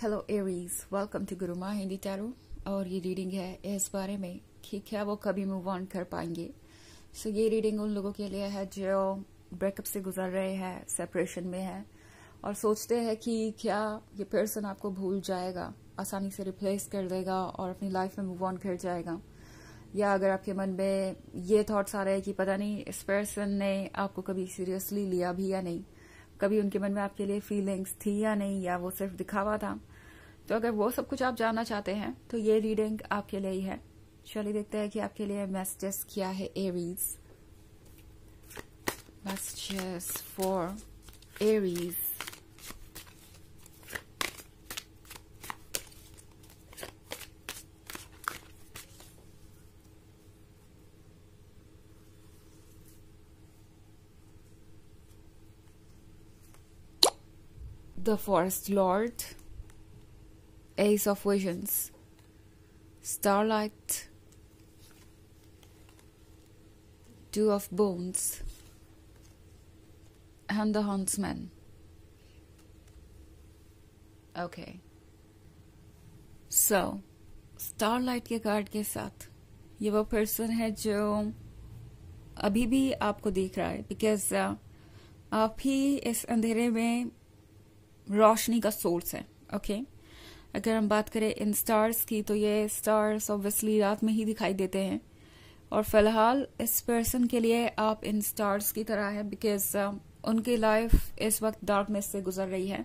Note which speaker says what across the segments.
Speaker 1: Hello Aries welcome to गुरु माँ Hindi tarot और ये रीडिंग है इस बारे में कि क्या वो कभी मूव ऑन कर पाएंगे सो so, ये रीडिंग उन लोगों के लिए है जो ब्रेकअप से गुजर रहे हैं सेपरेशन में है और सोचते हैं कि क्या ये पर्सन आपको भूल जाएगा आसानी से रिप्लेस कर देगा और अपनी लाइफ में मूव ऑन कर जाएगा या अगर आपके मन में ये थॉट्स आ रहे हैं कि पता नहीं इस पर्सन ने आपको कभी सीरियसली लिया भी या नहीं कभी उनके मन में आपके लिए फीलिंग्स थी या नहीं या वो सिर्फ दिखावा था तो अगर वो सब कुछ आप जानना चाहते हैं तो ये रीडिंग आपके लिए ही है चलिए देखते हैं कि आपके लिए मैसेजेस क्या है Aries messages for Aries The Forest Lord. Ace of Visions, Starlight, Two of Bones, and the Huntsman. Okay. So, Starlight के कार्ड के साथ ये वो पर्सन है जो अभी भी आपको देख रहा है बिकॉज uh, आप ही इस अंधेरे में रोशनी का सोर्स है ओके okay? अगर हम बात करें इन स्टार्स की तो ये स्टार्स ऑब्वियसली रात में ही दिखाई देते हैं और फिलहाल इस पर्सन के लिए आप इन स्टार्स की तरह है बिकॉज um, उनकी लाइफ इस वक्त डार्कनेस से गुजर रही है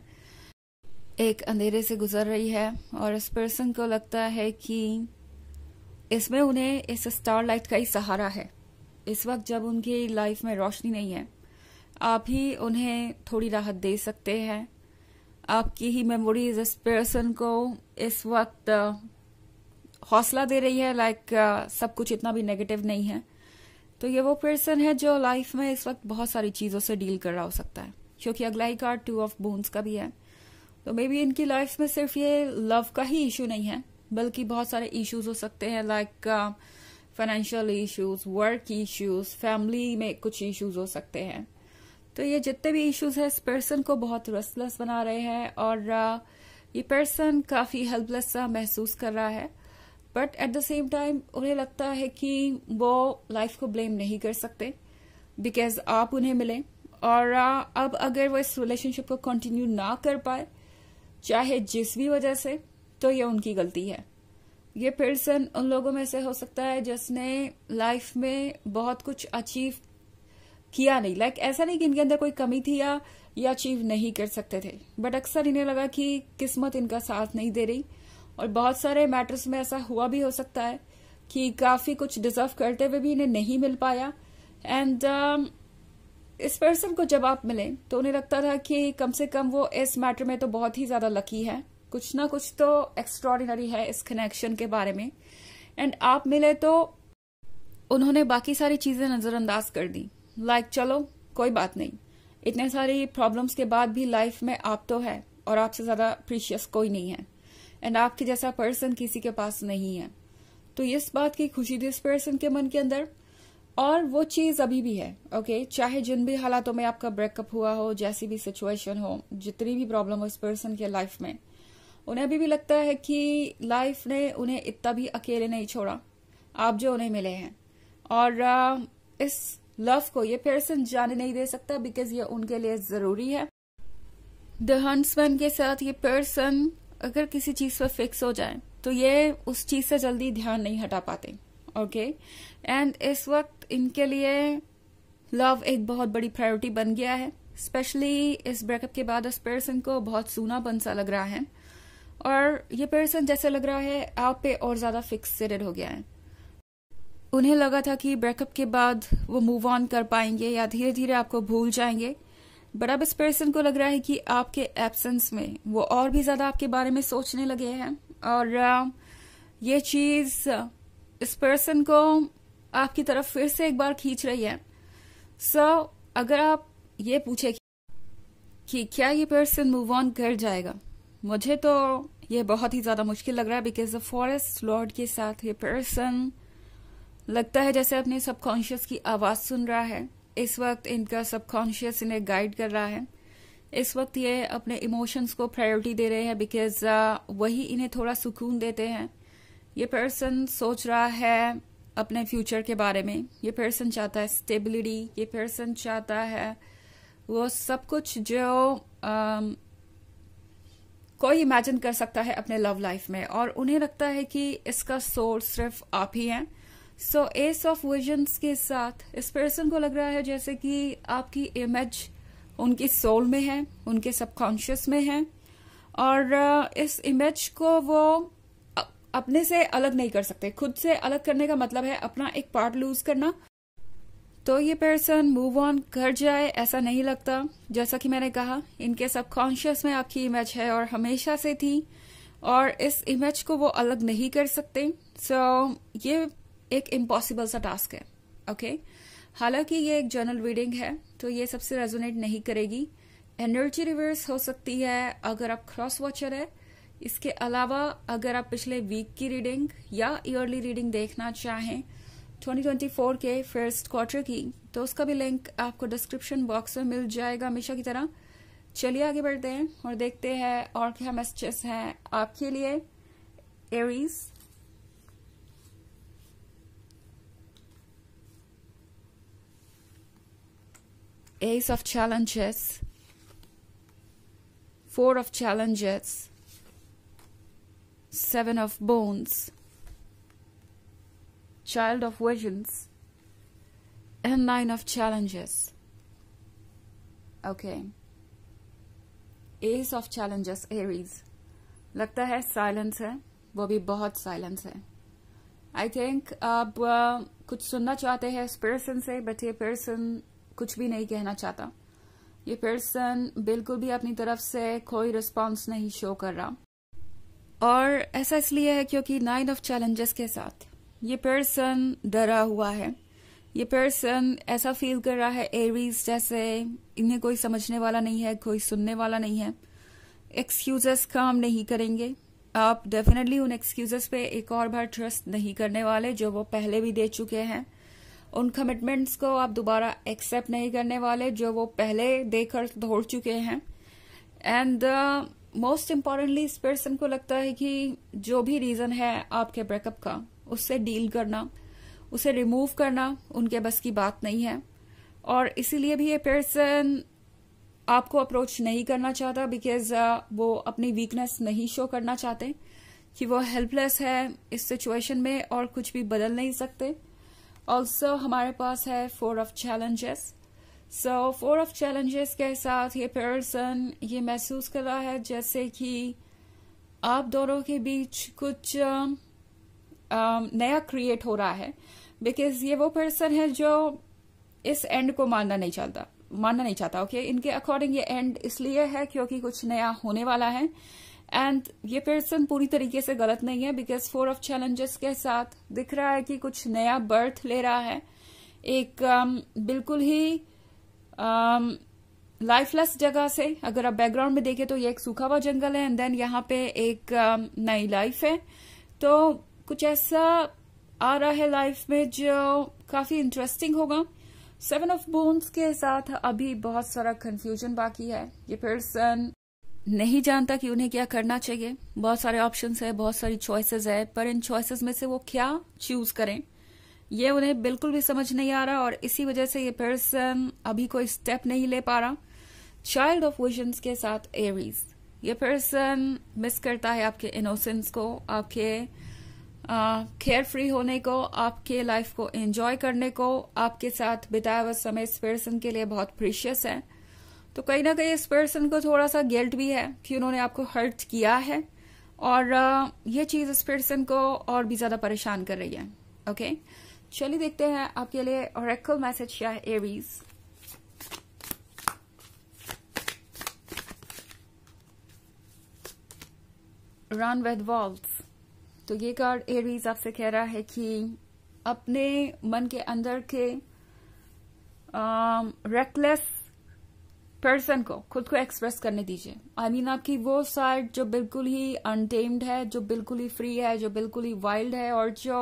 Speaker 1: एक अंधेरे से गुजर रही है और इस पर्सन को लगता है कि इसमें उन्हें इस स्टार लाइट का ही सहारा है इस वक्त जब उनकी लाइफ में रोशनी नहीं है आप ही उन्हें थोड़ी राहत दे सकते हैं आपकी ही मेमोरीज इस पर्सन को इस वक्त हौसला दे रही है लाइक like, सब कुछ इतना भी नेगेटिव नहीं है तो ये वो पर्सन है जो लाइफ में इस वक्त बहुत सारी चीज़ों से डील कर रहा हो सकता है क्योंकि अगला ही कार्ड टू ऑफ बोन्स का भी है तो मे बी इनकी लाइफ में सिर्फ ये लव का ही इशू नहीं है बल्कि बहुत सारे इश्यूज हो सकते हैं like financial issues work issues family में कुछ इश्यूज हो सकते हैं तो ये जितने भी इश्यूज है इस पर्सन को बहुत रेस्टलेस बना रहे हैं और uh, ये पर्सन काफ़ी हेल्पलेस सा महसूस कर रहा है but at the same time उन्हें लगता है कि वो लाइफ को ब्लेम नहीं कर सकते बिकॉज आप उन्हें मिले और uh, अब अगर वो इस रिलेशनशिप को कंटिन्यू ना कर पाए चाहे जिस भी वजह से तो ये उनकी गलती है ये पर्सन उन लोगों में से हो सकता है जिसने लाइफ में बहुत कुछ अचीव किया नहीं लाइक like, ऐसा नहीं कि इनके अंदर कोई कमी थी या ये अचीव नहीं कर सकते थे बट अक्सर इन्हें लगा कि किस्मत इनका साथ नहीं दे रही और बहुत सारे मैटर्स में ऐसा हुआ भी हो सकता है कि काफी कुछ डिजर्व करते हुए भी इन्हें नहीं मिल पाया एंड uh, um, इस पर्सन को जब आप मिले तो उन्हें लगता था कि कम से कम वो इस मैटर में तो बहुत ही ज्यादा लकी है कुछ ना कुछ तो एक्स्ट्रॉर्डिनरी है इस कनेक्शन के बारे में एंड आप मिले तो उन्होंने बाकी सारी चीजें नजरअंदाज कर दी लाइक like, चलो कोई बात नहीं इतने सारी प्रॉब्लम्स के बाद भी लाइफ में आप तो है और आपसे ज्यादा प्रीशियस कोई नहीं है एंड आपके जैसा पर्सन किसी के पास नहीं है तो इस बात की खुशी थी इस पर्सन के मन के अंदर और वो चीज अभी भी है ओके okay? चाहे जिन भी हालातों में आपका ब्रेकअप हुआ हो जैसी भी सिचुएशन हो जितनी भी प्रॉब्लम हो इस पर्सन के लाइफ में उन्हें अभी भी लगता है कि लाइफ ने उन्हें इतना भी अकेले नहीं छोड़ा आप जो उन्हें मिले हैं और uh, इस लव को ये पर्सन जाने नहीं दे सकता बिकॉज ये उनके लिए जरूरी है द हंसमैन के साथ ये पर्सन अगर किसी चीज पर फिक्स हो जाए तो ये उस चीज से जल्दी ध्यान नहीं हटा पाते ओके एंड इस वक्त इनके लिए लव एक बहुत बड़ी प्रायोरिटी बन गया है स्पेशली इस ब्रेकअप के बाद उस पर्सन को बहुत सूनापन सा लग रहा है और ये पर्सन जैसे लग रहा है आप पे और ज्यादा फिक्सेटेड हो गया है उन्हें लगा था कि ब्रेकअप के बाद वो मूव ऑन कर पाएंगे या धीरे धीरे आपको भूल जाएंगे बट अब इस पर्सन को लग रहा है कि आपके एब्सेंस में वो और भी ज्यादा आपके बारे में सोचने लगे हैं और uh, ये चीज uh, इस पर्सन को आपकी तरफ फिर से एक बार खींच रही है सो so, अगर आप ये पूछे कि, क्या ये पर्सन मूव ऑन कर जाएगा मुझे तो ये बहुत ही ज्यादा मुश्किल लग रहा है बिकॉज द फॉरेस्ट लॉर्ड के साथ ये पर्सन लगता है जैसे अपने सबकॉन्शियस की आवाज सुन रहा है इस वक्त इनका सबकॉन्शियस इन्हें गाइड कर रहा है इस वक्त ये अपने इमोशंस को प्रायोरिटी दे रहे हैं बिकॉज uh, वही इन्हें थोड़ा सुकून देते हैं ये पर्सन सोच रहा है अपने फ्यूचर के बारे में ये पर्सन चाहता है स्टेबिलिटी ये पर्सन चाहता है वो सब कुछ जो um, कोई इमेजिन कर सकता है अपने लव लाइफ में और उन्हें लगता है कि इसका सोर्स सिर्फ आप ही हैं सो एस ऑफ विजन्स के साथ इस पर्सन को लग रहा है जैसे कि आपकी इमेज उनकी सोल में है उनके सबकॉन्शियस में है और uh, इस इमेज को वो अपने से अलग नहीं कर सकते खुद से अलग करने का मतलब है अपना एक पार्ट लूज करना तो ये पर्सन मूव ऑन कर जाए ऐसा नहीं लगता जैसा कि मैंने कहा इनके सबकॉन्शियस में आपकी इमेज है और हमेशा से थी और इस इमेज को वो अलग नहीं कर सकते सो so, ये एक इम्पॉसिबल सा टास्क है ओके okay? हालांकि ये एक जर्नल रीडिंग है तो ये सबसे रेजोनेट नहीं करेगी एनर्जी रिवर्स हो सकती है अगर आप क्रॉस वॉचर है इसके अलावा अगर आप पिछले वीक की रीडिंग या ईयरली रीडिंग देखना चाहें 2024 के फर्स्ट क्वार्टर की तो उसका भी लिंक आपको डिस्क्रिप्शन बॉक्स में मिल जाएगा हमेशा की तरह चलिए आगे बढ़ते हैं और देखते हैं और क्या मैसेजेस हैं आपके लिए Aries Ace of Challenges, Four of Challenges, Seven of Bones, Child of Visions, and Nine of Challenges. Okay. Ace of Challenges, Aries. लगता है साइलेंस है वो भी बहुत साइलेंस है आई थिंक आप uh, कुछ सुनना चाहते हैं इस पर्सन से बट ये पर्सन कुछ भी नहीं कहना चाहता ये पर्सन बिल्कुल भी अपनी तरफ से कोई रिस्पॉन्स नहीं शो कर रहा और ऐसा इसलिए है क्योंकि नाइन ऑफ चैलेंजेस के साथ ये पर्सन डरा हुआ है ये पर्सन ऐसा फील कर रहा है एरीज जैसे इन्हें कोई समझने वाला नहीं है कोई सुनने वाला नहीं है एक्सक्यूजेस काम नहीं करेंगे आप डेफिनेटली उन एक्सक्यूजेस पे एक और बार ट्रस्ट नहीं करने वाले जो वो पहले भी दे चुके हैं उन कमिटमेंट्स को आप दोबारा एक्सेप्ट नहीं करने वाले जो वो पहले देकर दौड़ चुके हैं एंड मोस्ट इम्पॉर्टेंटली इस पर्सन को लगता है कि जो भी रीजन है आपके ब्रेकअप का उससे डील करना उसे रिमूव करना उनके बस की बात नहीं है और इसीलिए भी ये पर्सन आपको अप्रोच नहीं करना चाहता बिकॉज uh, वो अपनी वीकनेस नहीं शो करना चाहते कि वो हेल्पलेस है इस सिचुएशन में और कुछ भी बदल नहीं सकते ऑल्सो हमारे पास है four of challenges so four of challenges के साथ ये पर्सन ये महसूस कर रहा है जैसे कि आप दोनों के बीच कुछ uh, नया क्रिएट हो रहा है बिकॉज ये वो पर्सन है जो इस एंड को मानना नहीं चाहता मानना नहीं चाहता ओके okay? इनके अकॉर्डिंग ये एंड इसलिए है क्योंकि कुछ नया होने वाला है एंड ये पर्सन पूरी तरीके से गलत नहीं है बिकॉज फोर ऑफ चैलेंजेस के साथ दिख रहा है कि कुछ नया बर्थ ले रहा है एक um, बिल्कुल ही um, लाइफलेस जगह से अगर आप बैकग्राउंड में देखें तो ये एक सूखा हुआ जंगल है एंड देन यहाँ पे एक um, नई लाइफ है तो कुछ ऐसा आ रहा है लाइफ में जो काफी इंटरेस्टिंग होगा सेवन ऑफ बोन्स के साथ अभी बहुत सारा कंफ्यूजन बाकी है ये पर्सन नहीं जानता कि उन्हें क्या करना चाहिए बहुत सारे ऑप्शंस है बहुत सारी चॉइसेस है पर इन चॉइसेस में से वो क्या चूज करें ये उन्हें बिल्कुल भी समझ नहीं आ रहा और इसी वजह से ये पर्सन अभी कोई स्टेप नहीं ले पा रहा चाइल्ड ऑफ विजन्स के साथ एरीज ये पर्सन मिस करता है आपके इनोसेंस को आपके केयर फ्री होने को आपके लाइफ को एंजॉय करने को आपके साथ बिताया हुआ समय इस पर्सन के लिए बहुत प्रीशियस है तो कहीं ना कहीं इस पर्सन को थोड़ा सा गिल्ट भी है कि उन्होंने आपको हर्ट किया है और ये चीज़ इस पर्सन को और भी ज़्यादा परेशान कर रही है ओके चलिए देखते हैं आपके लिए और मैसेज क्या है एरीज रन विद वॉल्स तो ये कार्ड एरीज आपसे कह रहा है कि अपने मन के अंदर के रेकलेस पर्सन को खुद को एक्सप्रेस करने दीजिए आई मीन आपकी वो साइड जो बिल्कुल ही अनटेम्ड है जो बिल्कुल ही फ्री है जो बिल्कुल ही वाइल्ड है और जो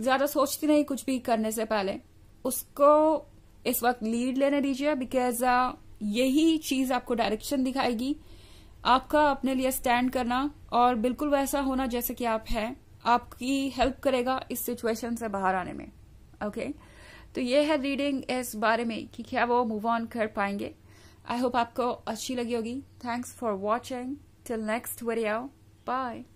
Speaker 1: ज्यादा सोचती नहीं कुछ भी करने से पहले उसको इस वक्त लीड लेने दीजिए बिकॉज uh, यही चीज आपको डायरेक्शन दिखाएगी आपका अपने लिए स्टैंड करना और बिल्कुल वैसा होना जैसे कि आप हैं आपकी हेल्प करेगा इस सिचुएशन से बाहर आने में ओके okay? तो ये है रीडिंग इस बारे में कि क्या वो मूव ऑन कर पाएंगे आई होप आपको अच्छी लगी होगी thanks for watching till next video bye